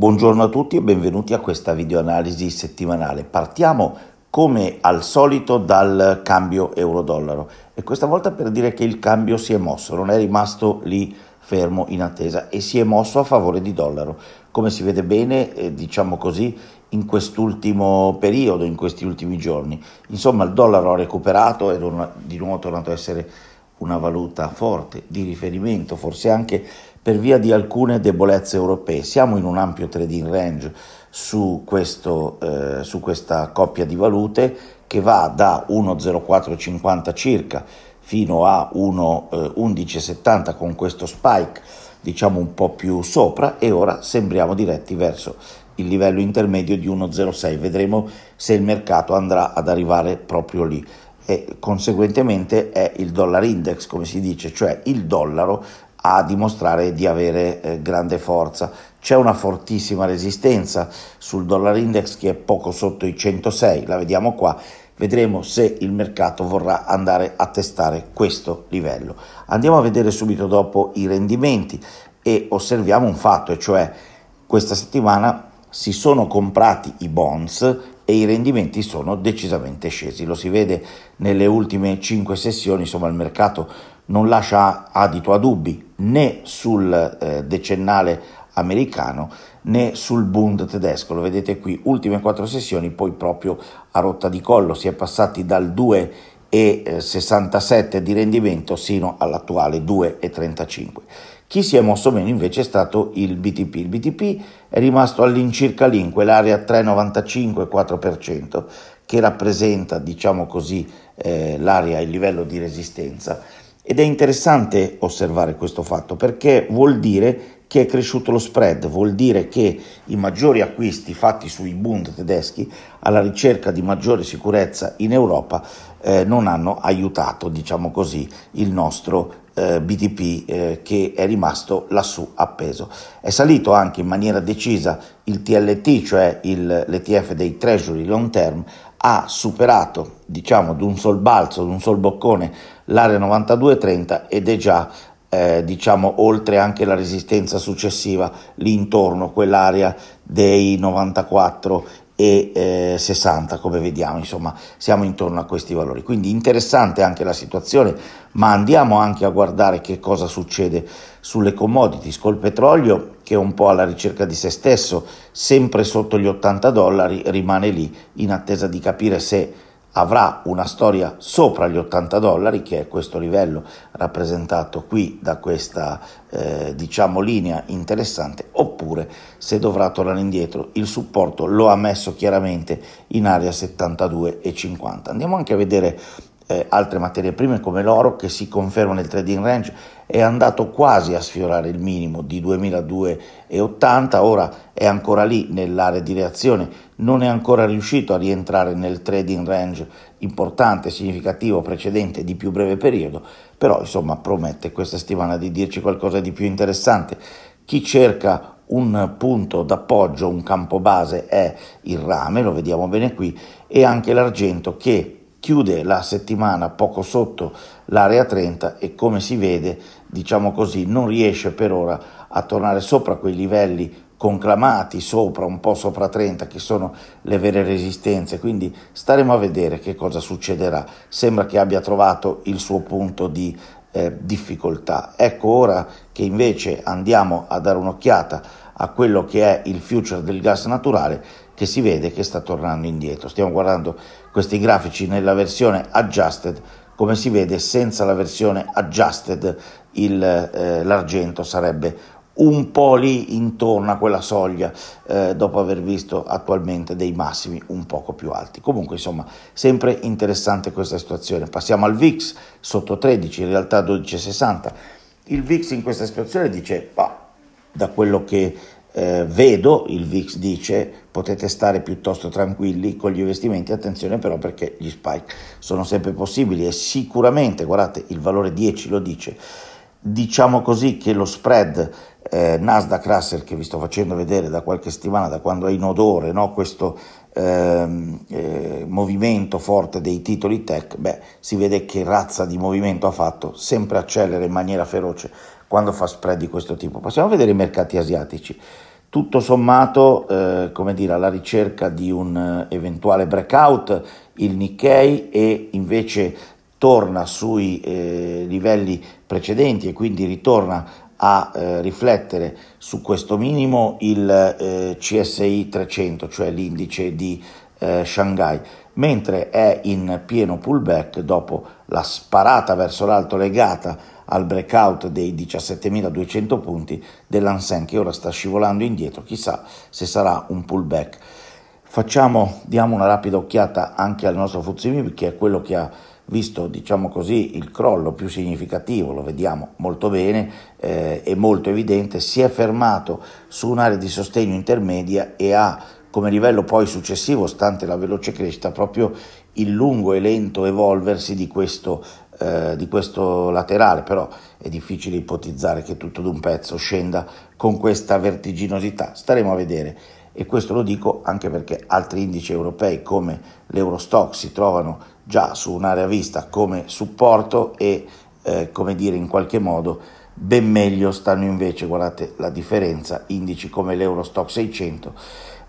Buongiorno a tutti e benvenuti a questa videoanalisi settimanale. Partiamo come al solito dal cambio euro-dollaro e questa volta per dire che il cambio si è mosso, non è rimasto lì fermo in attesa e si è mosso a favore di dollaro. Come si vede bene, eh, diciamo così, in quest'ultimo periodo, in questi ultimi giorni. Insomma, il dollaro ha recuperato ed è di nuovo tornato a essere una valuta forte di riferimento, forse anche per via di alcune debolezze europee. Siamo in un ampio trading range su, questo, eh, su questa coppia di valute che va da 1,0450 circa fino a 1,1170 eh, con questo spike diciamo un po' più sopra e ora sembriamo diretti verso il livello intermedio di 1,06. Vedremo se il mercato andrà ad arrivare proprio lì e conseguentemente è il dollar index, come si dice, cioè il dollaro a dimostrare di avere eh, grande forza. C'è una fortissima resistenza sul dollar index che è poco sotto i 106, la vediamo qua. Vedremo se il mercato vorrà andare a testare questo livello. Andiamo a vedere subito dopo i rendimenti e osserviamo un fatto, e cioè questa settimana si sono comprati i bonds e i rendimenti sono decisamente scesi. Lo si vede nelle ultime 5 sessioni, insomma il mercato non lascia adito a dubbi né sul eh, decennale americano né sul Bund tedesco. Lo vedete qui, ultime 4 sessioni, poi proprio a rotta di collo si è passati dal 2 e 67 eh, di rendimento sino all'attuale 2,35. Chi si è mosso meno invece è stato il BTP. Il BTP è rimasto all'incirca lì, in quell'area 3,95-4%, che rappresenta, diciamo così, eh, l'area, il livello di resistenza. Ed è interessante osservare questo fatto perché vuol dire che è cresciuto lo spread, vuol dire che i maggiori acquisti fatti sui Bund tedeschi alla ricerca di maggiore sicurezza in Europa eh, non hanno aiutato, diciamo così, il nostro eh, BTP eh, che è rimasto lassù appeso. È salito anche in maniera decisa il TLT, cioè il, l'ETF dei Treasury Long Term, ha superato diciamo d'un sol balzo, d'un sol boccone l'area 92,30 ed è già eh, diciamo oltre anche la resistenza successiva l'intorno, quell'area dei 94 e eh, 60 come vediamo insomma siamo intorno a questi valori quindi interessante anche la situazione ma andiamo anche a guardare che cosa succede sulle commodities col petrolio che è un po' alla ricerca di se stesso sempre sotto gli 80 dollari rimane lì in attesa di capire se avrà una storia sopra gli 80 dollari, che è questo livello rappresentato qui da questa eh, diciamo linea interessante, oppure se dovrà tornare indietro. Il supporto lo ha messo chiaramente in area 72,50. Andiamo anche a vedere eh, altre materie prime come l'oro che si conferma nel trading range è andato quasi a sfiorare il minimo di 2280, ora è ancora lì nell'area di reazione, non è ancora riuscito a rientrare nel trading range importante, significativo, precedente di più breve periodo, però insomma promette questa settimana di dirci qualcosa di più interessante. Chi cerca un punto d'appoggio, un campo base è il rame, lo vediamo bene qui, e anche l'argento che chiude la settimana poco sotto l'area 30 e come si vede, diciamo così, non riesce per ora a tornare sopra quei livelli conclamati sopra, un po' sopra 30, che sono le vere resistenze, quindi staremo a vedere che cosa succederà. Sembra che abbia trovato il suo punto di eh, difficoltà. Ecco ora che invece andiamo a dare un'occhiata a quello che è il future del gas naturale che si vede che sta tornando indietro. Stiamo guardando questi grafici nella versione adjusted, come si vede senza la versione adjusted il, eh, l'argento sarebbe un po' lì intorno a quella soglia eh, dopo aver visto attualmente dei massimi un poco più alti. Comunque insomma sempre interessante questa situazione. Passiamo al VIX sotto 13, in realtà 12,60. Il VIX in questa situazione dice bah, da quello che eh, vedo, il VIX dice, potete stare piuttosto tranquilli con gli investimenti, attenzione però perché gli spike sono sempre possibili e sicuramente, guardate, il valore 10 lo dice, diciamo così che lo spread eh, Nasdaq Russell che vi sto facendo vedere da qualche settimana, da quando è in odore no, questo ehm, eh, movimento forte dei titoli tech, beh, si vede che razza di movimento ha fatto, sempre accelera in maniera feroce quando fa spread di questo tipo. Possiamo vedere i mercati asiatici. Tutto sommato, eh, come dire, alla ricerca di un eh, eventuale breakout, il Nikkei e invece torna sui eh, livelli precedenti e quindi ritorna a eh, riflettere su questo minimo il eh, CSI 300, cioè l'indice di eh, Shanghai, mentre è in pieno pullback dopo la sparata verso l'alto legata al breakout dei 17.200 punti dell'Ansen che ora sta scivolando indietro, chissà se sarà un pullback. Facciamo, diamo una rapida occhiata anche al nostro Fuzimib che è quello che ha visto diciamo così il crollo più significativo, lo vediamo molto bene, eh, è molto evidente, si è fermato su un'area di sostegno intermedia e ha come livello poi successivo, stante la veloce crescita, proprio il lungo e lento evolversi di questo eh, di questo laterale, però è difficile ipotizzare che tutto d'un pezzo scenda con questa vertiginosità. Staremo a vedere e questo lo dico anche perché altri indici europei come l'Eurostock si trovano già su un'area vista come supporto e eh, come dire in qualche modo ben meglio stanno invece, guardate la differenza, indici come l'Eurostock 600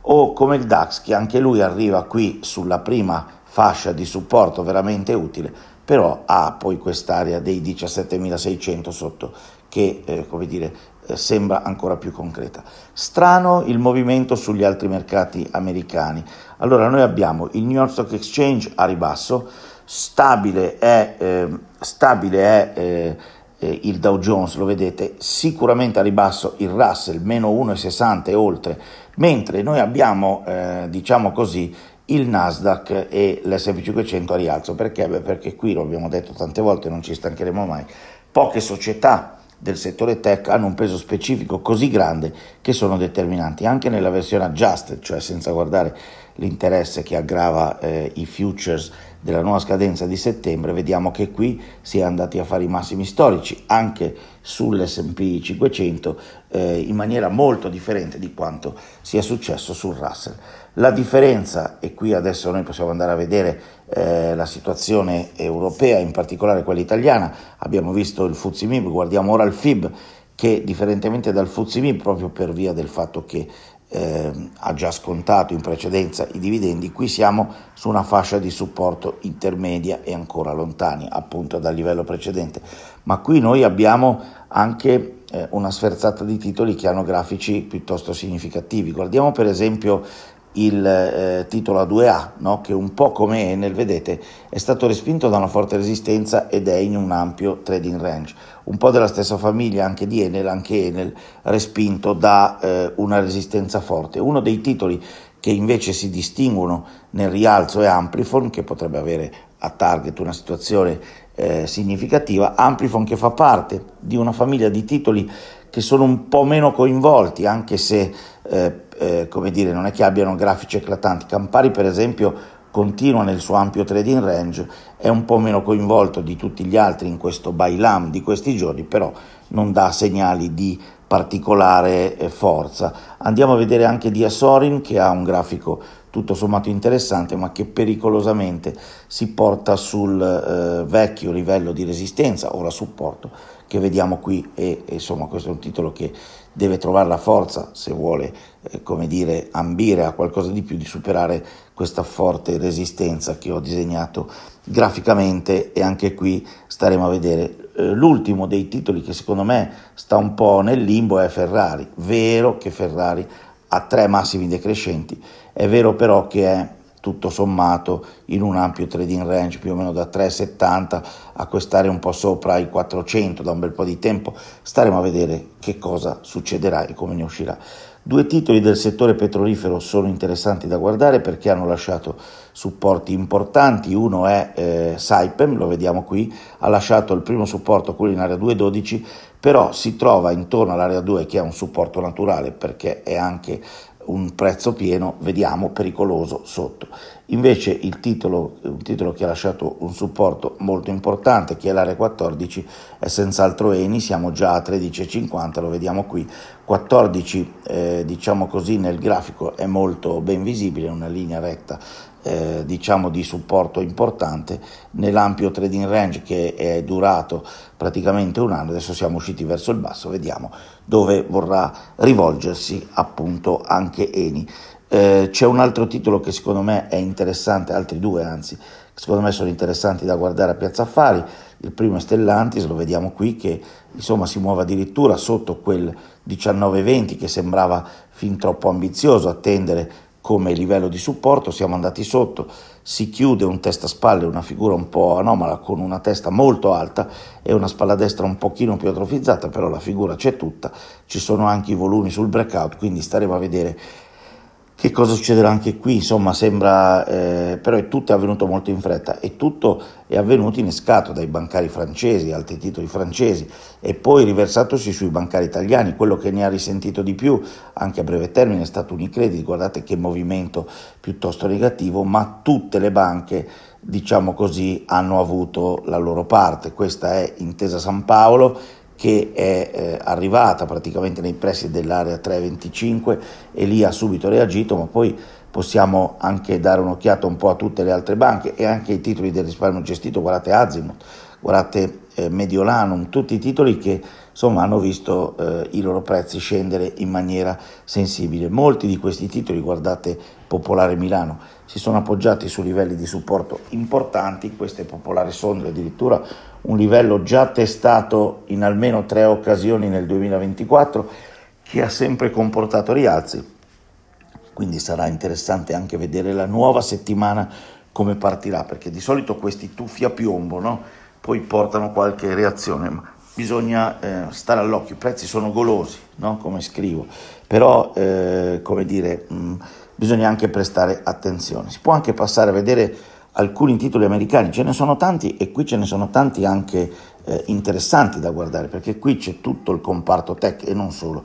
o come il DAX che anche lui arriva qui sulla prima fascia di supporto veramente utile, però ha poi quest'area dei 17.600 sotto che eh, come dire, eh, sembra ancora più concreta. Strano il movimento sugli altri mercati americani. Allora noi abbiamo il New York Stock Exchange a ribasso, stabile è, eh, stabile è eh, eh, il Dow Jones, lo vedete, sicuramente a ribasso il Russell, meno 1,60 e oltre, mentre noi abbiamo, eh, diciamo così, il Nasdaq e l'S&P500 a rialzo. Perché? Beh, perché qui, lo abbiamo detto tante volte, non ci stancheremo mai, poche società del settore tech hanno un peso specifico così grande che sono determinanti anche nella versione adjusted, cioè senza guardare l'interesse che aggrava eh, i futures della nuova scadenza di settembre, vediamo che qui si è andati a fare i massimi storici, anche sull'SP 500 eh, in maniera molto differente di quanto sia successo sul Russell. La differenza, e qui adesso noi possiamo andare a vedere eh, la situazione europea, in particolare quella italiana, abbiamo visto il Fuzimib, guardiamo ora il FIB che differentemente dal Fuzimib proprio per via del fatto che eh, ha già scontato in precedenza i dividendi, qui siamo su una fascia di supporto intermedia e ancora lontani appunto dal livello precedente, ma qui noi abbiamo anche eh, una sferzata di titoli che hanno grafici piuttosto significativi. Guardiamo per esempio il eh, titolo A2A, no? che un po' come Enel, vedete, è stato respinto da una forte resistenza ed è in un ampio trading range. Un po' della stessa famiglia anche di Enel, anche Enel respinto da eh, una resistenza forte. Uno dei titoli che invece si distinguono nel rialzo è Amplifon, che potrebbe avere a target una situazione eh, significativa. Amplifon che fa parte di una famiglia di titoli che sono un po' meno coinvolti, anche se eh, eh, come dire, non è che abbiano grafici eclatanti. Campari, per esempio, continua nel suo ampio trading range, è un po' meno coinvolto di tutti gli altri in questo bailam di questi giorni, però non dà segnali di particolare eh, forza. Andiamo a vedere anche Dia Sorin che ha un grafico tutto sommato interessante, ma che pericolosamente si porta sul eh, vecchio livello di resistenza, ora supporto, che vediamo qui e, e insomma questo è un titolo che deve trovare la forza se vuole eh, come dire ambire a qualcosa di più di superare questa forte resistenza che ho disegnato graficamente e anche qui staremo a vedere eh, l'ultimo dei titoli che secondo me sta un po' nel limbo è Ferrari vero che Ferrari ha tre massimi decrescenti è vero però che è tutto sommato in un ampio trading range più o meno da 3,70 a quest'area un po' sopra i 400 da un bel po' di tempo. Staremo a vedere che cosa succederà e come ne uscirà. Due titoli del settore petrolifero sono interessanti da guardare perché hanno lasciato supporti importanti. Uno è eh, Saipem, lo vediamo qui, ha lasciato il primo supporto, quello in area 212, però si trova intorno all'area 2 che è un supporto naturale perché è anche un prezzo pieno, vediamo pericoloso sotto. Invece il titolo, un titolo che ha lasciato un supporto molto importante, che è l'area 14, è senz'altro Eni, siamo già a 13,50, lo vediamo qui. 14, eh, diciamo così, nel grafico è molto ben visibile, una linea retta eh, diciamo di supporto importante nell'ampio trading range che è durato praticamente un anno, adesso siamo usciti verso il basso, vediamo dove vorrà rivolgersi appunto anche Eni. Eh, c'è un altro titolo che secondo me è interessante, altri due anzi, secondo me sono interessanti da guardare a Piazza Affari. Il primo è Stellantis, lo vediamo qui che insomma si muove addirittura sotto quel 19-20 che sembrava fin troppo ambizioso attendere come livello di supporto, siamo andati sotto, si chiude un testa spalle, una figura un po' anomala con una testa molto alta e una spalla destra un pochino più atrofizzata, però la figura c'è tutta, ci sono anche i volumi sul breakout, quindi staremo a vedere che cosa succederà anche qui, insomma sembra, eh, però è tutto è avvenuto molto in fretta e tutto è avvenuto innescato dai bancari francesi, altri titoli francesi e poi riversatosi sui bancari italiani, quello che ne ha risentito di più anche a breve termine è stato Unicredit, guardate che movimento piuttosto negativo, ma tutte le banche diciamo così hanno avuto la loro parte, questa è Intesa San Paolo che è eh, arrivata praticamente nei pressi dell'area 325 e lì ha subito reagito, ma poi possiamo anche dare un'occhiata un po' a tutte le altre banche e anche ai titoli del risparmio gestito, guardate Azimut, guardate eh, Mediolanum, tutti i titoli che insomma, hanno visto eh, i loro prezzi scendere in maniera sensibile. Molti di questi titoli, guardate Popolare Milano, si sono appoggiati su livelli di supporto importanti, queste Popolare Sondra addirittura un livello già testato in almeno tre occasioni nel 2024 che ha sempre comportato rialzi. Quindi sarà interessante anche vedere la nuova settimana come partirà, perché di solito questi tuffi a piombo no? poi portano qualche reazione, ma bisogna eh, stare all'occhio, i prezzi sono golosi, no? come scrivo, però eh, come dire, mh, mm, bisogna anche prestare attenzione. Si può anche passare a vedere alcuni titoli americani, ce ne sono tanti e qui ce ne sono tanti anche eh, interessanti da guardare, perché qui c'è tutto il comparto tech e non solo,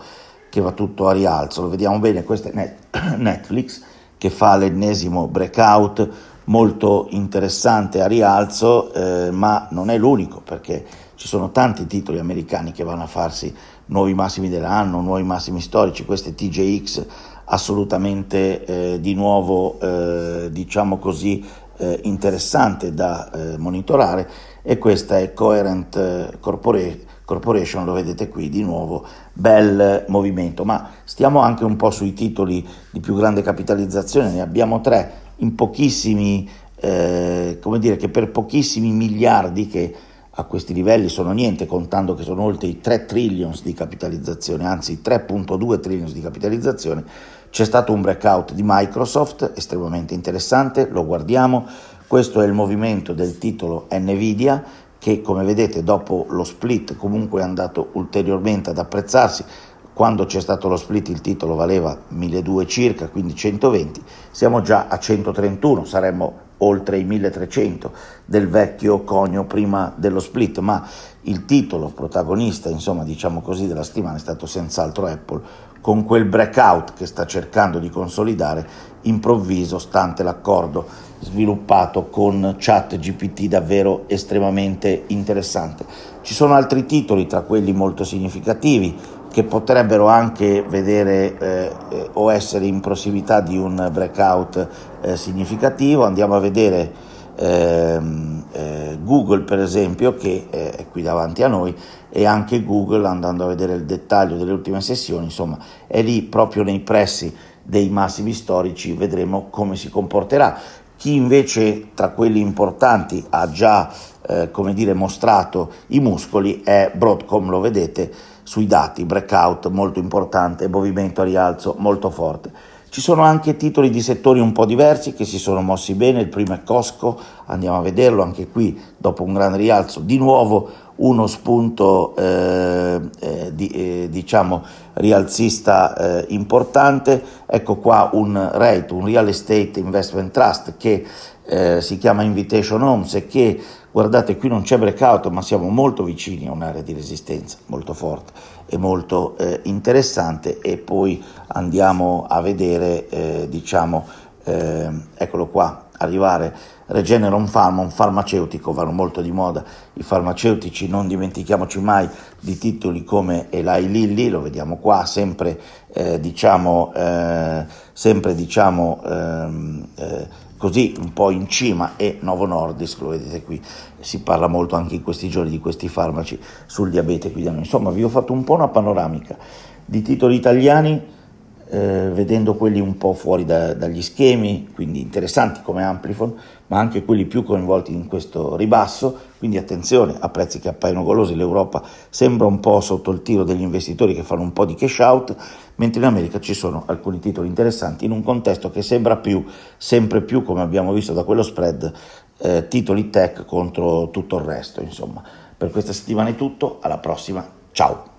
che va tutto a rialzo, lo vediamo bene, questa è Netflix che fa l'ennesimo breakout molto interessante a rialzo, eh, ma non è l'unico, perché ci sono tanti titoli americani che vanno a farsi nuovi massimi dell'anno, nuovi massimi storici, queste TJX assolutamente eh, di nuovo, eh, diciamo così, eh, interessante da eh, monitorare e questa è Coherent eh, Corporation, lo vedete qui di nuovo, bel movimento, ma stiamo anche un po' sui titoli di più grande capitalizzazione, ne abbiamo tre in pochissimi, eh, come dire, che per pochissimi miliardi che a questi livelli sono niente, contando che sono oltre i 3 trillions di capitalizzazione, anzi 3.2 trillions di capitalizzazione, c'è stato un breakout di Microsoft estremamente interessante, lo guardiamo. Questo è il movimento del titolo Nvidia che come vedete dopo lo split comunque è andato ulteriormente ad apprezzarsi. Quando c'è stato lo split il titolo valeva 1200 circa, quindi 120, siamo già a 131, saremmo oltre i 1300 del vecchio conio prima dello split, ma il titolo protagonista, insomma, diciamo così, della settimana è stato senz'altro Apple con quel breakout che sta cercando di consolidare improvviso stante l'accordo sviluppato con chat GPT davvero estremamente interessante. Ci sono altri titoli tra quelli molto significativi che potrebbero anche vedere eh, o essere in prossimità di un breakout eh, significativo. Andiamo a vedere ehm, eh, Google per esempio che eh, è qui davanti a noi e anche Google andando a vedere il dettaglio delle ultime sessioni insomma è lì proprio nei pressi dei massimi storici vedremo come si comporterà chi invece tra quelli importanti ha già eh, come dire mostrato i muscoli è Broadcom lo vedete sui dati breakout molto importante movimento a rialzo molto forte ci sono anche titoli di settori un po' diversi che si sono mossi bene, il primo è Costco, andiamo a vederlo anche qui dopo un gran rialzo, di nuovo uno spunto eh, eh, di, eh, diciamo rialzista eh, importante, ecco qua un REIT, un Real Estate Investment Trust che eh, si chiama Invitation Homes e che, guardate, qui non c'è breakout, ma siamo molto vicini a un'area di resistenza molto forte e molto eh, interessante e poi andiamo a vedere, eh, diciamo, eh, eccolo qua, arrivare Regeneron Pharma, un farmaceutico, vanno molto di moda i farmaceutici, non dimentichiamoci mai di titoli come Eli Lilly, lo vediamo qua, sempre eh, diciamo, eh, sempre diciamo ehm, così un po' in cima e Novo Nordisk, lo vedete qui, si parla molto anche in questi giorni di questi farmaci sul diabete qui da noi. Insomma, vi ho fatto un po' una panoramica di titoli italiani eh, vedendo quelli un po' fuori da, dagli schemi, quindi interessanti come Amplifon, ma anche quelli più coinvolti in questo ribasso, quindi attenzione a prezzi che appaiono golosi, l'Europa sembra un po' sotto il tiro degli investitori che fanno un po' di cash out, mentre in America ci sono alcuni titoli interessanti in un contesto che sembra più, sempre più come abbiamo visto da quello spread, eh, titoli tech contro tutto il resto, insomma. Per questa settimana è tutto, alla prossima, ciao!